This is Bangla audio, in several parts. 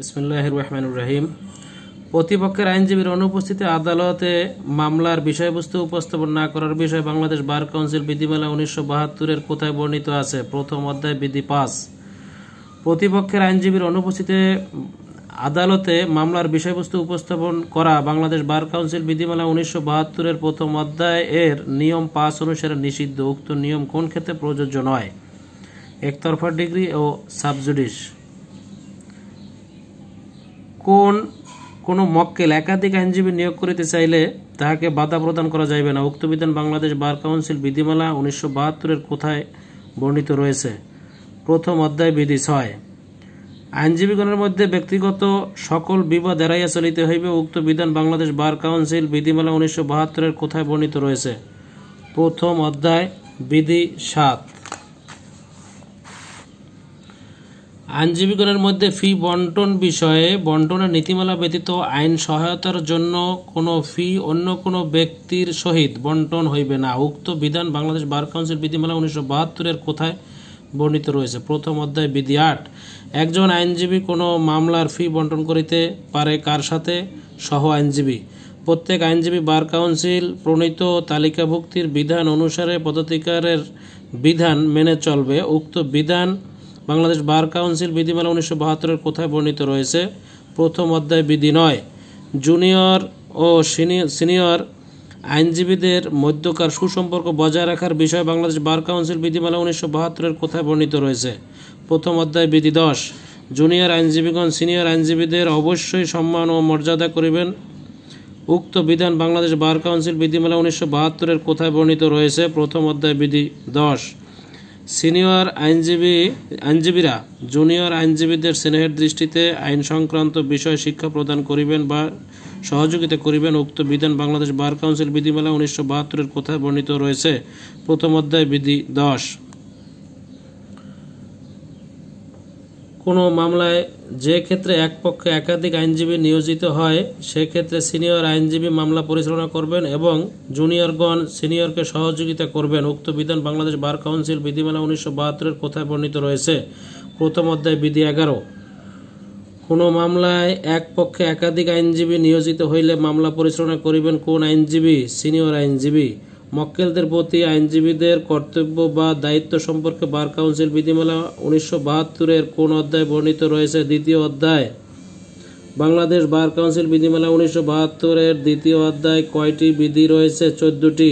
বিসমুল্লাহ রহমানুর রহিম প্রতিপক্ষের আইনজীবীর অনুপস্থিতি আদালতে মামলার বিষয়বস্তু উপস্থাপন না করার বিষয়ে বাংলাদেশ বার কাউন্সিল বিধিমালা উনিশশো বাহাত্তরের কোথায় বর্ণিত আছে প্রথম অধ্যায় বিধি পাস প্রতিপক্ষের আইনজীবীর অনুপস্থিতিতে আদালতে মামলার বিষয়বস্তু উপস্থাপন করা বাংলাদেশ বার কাউন্সিল বিধিমালা উনিশশো বাহাত্তরের প্রথম অধ্যায় এর নিয়ম পাস অনুসারে নিষিদ্ধ উক্ত নিয়ম কোন ক্ষেত্রে প্রযোজ্য নয় একতরফা ডিগ্রি ও সাবজুডিশ কোন কোন মক্কেল একাধিক আইনজীবী নিয়োগ করিতে চাইলে তাহাকে বাধা প্রদান করা যাইবে না উক্ত বিধান বাংলাদেশ বার কাউন্সিল বিধিমালা উনিশশো বাহাত্তরের কোথায় বর্ণিত রয়েছে প্রথম অধ্যায় বিধি ছয় আইনজীবীগণের মধ্যে ব্যক্তিগত সকল বিবাদ এড়াইয়া চলিতে হইবে উক্ত বিধান বাংলাদেশ বার কাউন্সিল বিধিমালা উনিশশো বাহাত্তরের কোথায় বর্ণিত রয়েছে প্রথম অধ্যায় বিধি সাত আইনজীবীগণের মধ্যে ফি বন্টন বিষয়ে বন্টনের নীতিমালা ব্যতীত আইন সহায়তার জন্য কোনো ফি অন্য কোনো ব্যক্তির সহিত বন্টন হইবে না উক্ত বিধান বাংলাদেশ বার কাউন্সিল বিধিমালা উনিশশো বাহাত্তরের কোথায় বর্ণিত রয়েছে প্রথম অধ্যায় বিধি আট একজন আইনজীবী কোনো মামলার ফি বন্টন করিতে পারে কার সাথে সহ আইনজীবী প্রত্যেক আইনজীবী বার কাউন্সিল প্রণীত তালিকাভুক্তির বিধান অনুসারে পদাধিকারের বিধান মেনে চলবে উক্ত বিধান বাংলাদেশ বার কাউন্সিল বিধিমালা উনিশশো বাহাত্তরের কোথায় বর্ণিত রয়েছে প্রথম অধ্যায় বিধি নয় জুনিয়র ও সিনিয়র আইনজীবীদের মধ্যকার সুসম্পর্ক বজায় রাখার বিষয়ে বাংলাদেশ বার কাউন্সিল বিধিমালা উনিশশো বাহাত্তরের কোথায় বর্ণিত রয়েছে প্রথম অধ্যায় বিধি দশ জুনিয়র আইনজীবীগণ সিনিয়র আইনজীবীদের অবশ্যই সম্মান ও মর্যাদা করিবেন উক্ত বিধান বাংলাদেশ বার কাউন্সিল বিধিমালা উনিশশো বাহাত্তরের কোথায় বর্ণিত রয়েছে প্রথম অধ্যায় বিধি দশ সিনিয়র আইনজীবী আইনজীবীরা জুনিয়র আইনজীবীদের স্নেহের দৃষ্টিতে আইন সংক্রান্ত বিষয় শিক্ষা প্রদান করিবেন বা সহযোগিতা করিবেন উক্ত বিধান বাংলাদেশ বার কাউন্সিল বিধিমালা উনিশশো বাহাত্তরের কোথায় বর্ণিত রয়েছে প্রথম অধ্যায় বিধি দশ কোনো মামলায় যে ক্ষেত্রে এক পক্ষে একাধিক আইনজীবী নিয়োজিত হয় সেক্ষেত্রে সিনিয়র আইনজীবী মামলা পরিচালনা করবেন এবং জুনিয়রগণ সিনিয়রকে সহযোগিতা করবেন উক্ত বিধান বাংলাদেশ বার কাউন্সিল বিধিমালা উনিশশো বাহাত্তরের কোথায় বর্ণিত রয়েছে প্রথম অধ্যায় বিধি এগারো কোনো মামলায় এক পক্ষে একাধিক আইনজীবী নিয়োজিত হইলে মামলা পরিচালনা করিবেন কোন আইনজীবী সিনিয়র আইনজীবী মক্কেলদের প্রতি আইনজীবীদের কর্তব্য বা দায়িত্ব সম্পর্কে বার কাউন্সিল বিধিমালা উনিশশো বাহাত্তরের কোন অধ্যায় বর্ণিত রয়েছে দ্বিতীয় অধ্যায় বাংলাদেশ বার কাউন্সিল বিধিমালা উনিশশো বাহাত্তরের দ্বিতীয় অধ্যায় কয়টি বিধি রয়েছে চোদ্দটি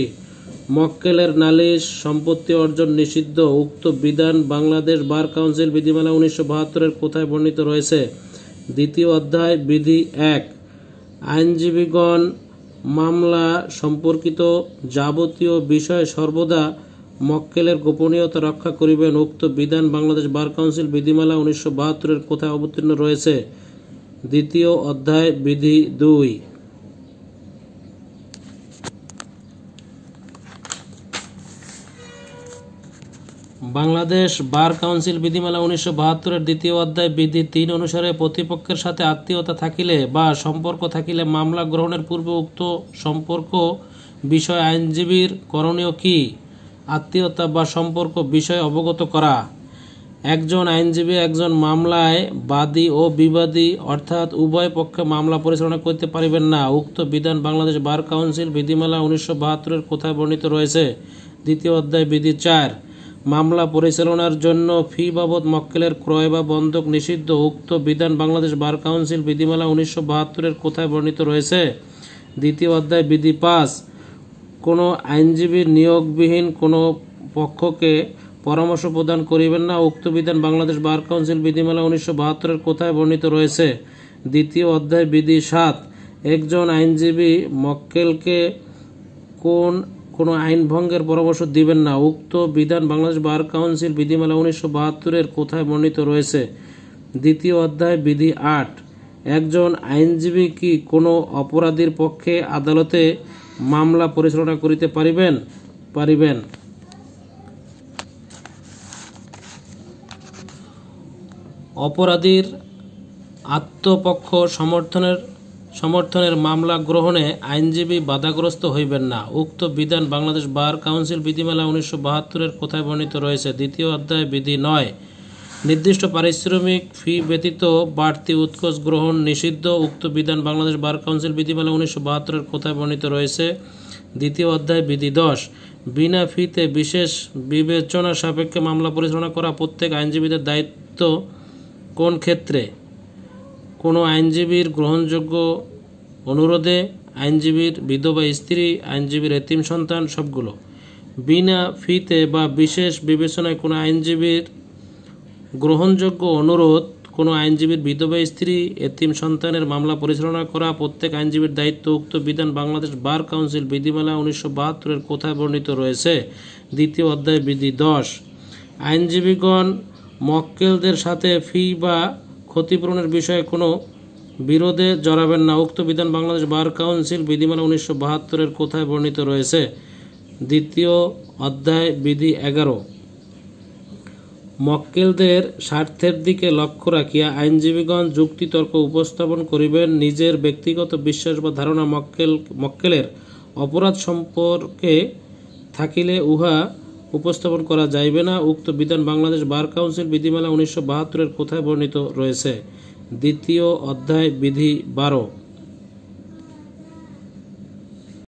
মক্কেলের নালিশ সম্পত্তি অর্জন নিষিদ্ধ উক্ত বিধান বাংলাদেশ বার কাউন্সিল বিধিমালা উনিশশো বাহাত্তরের কোথায় বর্ণিত রয়েছে দ্বিতীয় অধ্যায় বিধি এক আইনজীবীগণ মামলা সম্পর্কিত যাবতীয় বিষয়ে সর্বদা মক্কেলের গোপনীয়তা রক্ষা করিবেন উক্ত বিধান বাংলাদেশ বার কাউন্সিল বিধিমালা উনিশশো বাহাত্তরের কোথায় অবতীর্ণ রয়েছে দ্বিতীয় অধ্যায় বিধি দুই বাংলাদেশ বার কাউন্সিল বিধিমালা উনিশশো বাহাত্তরের দ্বিতীয় অধ্যায় বিধি তিন অনুসারে প্রতিপক্ষের সাথে আত্মীয়তা থাকিলে বা সম্পর্ক থাকিলে মামলা গ্রহণের পূর্বে উক্ত সম্পর্ক বিষয় আইনজীবীর করণীয় কি আত্মীয়তা বা সম্পর্ক বিষয় অবগত করা একজন আইনজীবী একজন মামলায় বাদী ও বিবাদী অর্থাৎ উভয় পক্ষে মামলা পরিচালনা করতে পারিবেন না উক্ত বিধান বাংলাদেশ বার কাউন্সিল বিধিমালা উনিশশো বাহাত্তরের কোথায় বর্ণিত রয়েছে দ্বিতীয় অধ্যায় বিধি চার মামলা পরিচালনার জন্য ফি বাবদ মক্কেলের ক্রয় বা বন্ধক নিষিদ্ধ উক্ত বিধান বাংলাদেশ বার কাউন্সিল বিধিমালা উনিশশো বাহাত্তরের কোথায় বর্ণিত রয়েছে দ্বিতীয় অধ্যায় বিধি পাস কোনো আইনজীবীর নিয়োগবিহীন কোনো পক্ষকে পরামর্শ প্রদান করিবেন না উক্ত বিধান বাংলাদেশ বার কাউন্সিল বিধিমালা উনিশশো বাহাত্তরের কোথায় বর্ণিত রয়েছে দ্বিতীয় অধ্যায় বিধি সাত একজন আইনজীবী মক্কেলকে কোন কোনো আইন ভঙ্গের পরামর্শ দিবেন না উক্ত বিধান বাংলাদেশ বার কাউন্সিল বিধিমালা উনিশশো বাহাত্তরের কোথায় বর্ণিত রয়েছে দ্বিতীয় অধ্যায় বিধি আট একজন আইনজীবী কি কোনো অপরাধীর পক্ষে আদালতে মামলা পরিচালনা করিতে পারিবেন পারিবেন অপরাধীর আত্মপক্ষ সমর্থনের সমর্থনের মামলা গ্রহণে আইনজীবী বাধাগ্রস্ত হইবেন না উক্ত বিধান বাংলাদেশ বার কাউন্সিল বিধিমালা উনিশশো বাহাত্তরের কোথায় বর্ণিত রয়েছে দ্বিতীয় অধ্যায় বিধি নয় নির্দিষ্ট পারিশ্রমিক ফি ব্যতীত বাড়তি উৎকোষ গ্রহণ নিষিদ্ধ উক্ত বিধান বাংলাদেশ বার কাউন্সিল বিধিমালা উনিশশো বাহাত্তরের কোথায় বর্ণিত রয়েছে দ্বিতীয় অধ্যায় বিধি দশ বিনা ফিতে বিশেষ বিবেচনা সাপেক্ষে মামলা পরিচালনা করা প্রত্যেক আইনজীবীদের দায়িত্ব কোন ক্ষেত্রে কোনো আইনজীবীর গ্রহণযোগ্য অনুরোধে আইনজীবীর বিধবা স্ত্রী আইনজীবীর এতিম সন্তান সবগুলো বিনা ফিতে বা বিশেষ বিবেচনায় কোনো আইনজীবীর গ্রহণযোগ্য অনুরোধ কোনো আইনজীবীর বিধবা স্ত্রী এতিম সন্তানের মামলা পরিচালনা করা প্রত্যেক আইনজীবীর দায়িত্ব উক্ত বিধান বাংলাদেশ বার কাউন্সিল বিধিমালা উনিশশো বাহাত্তরের কোথায় বর্ণিত রয়েছে দ্বিতীয় অধ্যায় বিধি দশ আইনজীবীগণ মক্কেলদের সাথে ফি বা ক্ষতিপূরণের বিষয়ে কোনো বিরোধে জড়াবেন না উক্ত বিধান বাংলাদেশ বার কাউন্সিল বিধিমালা উনিশশো বাহাত্তরের কোথায় বর্ণিত রয়েছে দ্বিতীয় অধ্যায় বিধি এগারো মক্কেলদের স্বার্থের দিকে লক্ষ্য রাখিয়া আইনজীবীগণ যুক্তিতর্ক উপস্থাপন করিবেন নিজের ব্যক্তিগত বিশ্বাস বা ধারণা মক্কেল মক্কেলের অপরাধ সম্পর্কে থাকিলে উহা উপস্থাপন করা যাইবে না উক্ত বিধান বাংলাদেশ বার কাউন্সিল বিধিমালা উনিশশো বাহাত্তরের কোথায় বর্ণিত রয়েছে দ্বিতীয় অধ্যায় বিধি বারো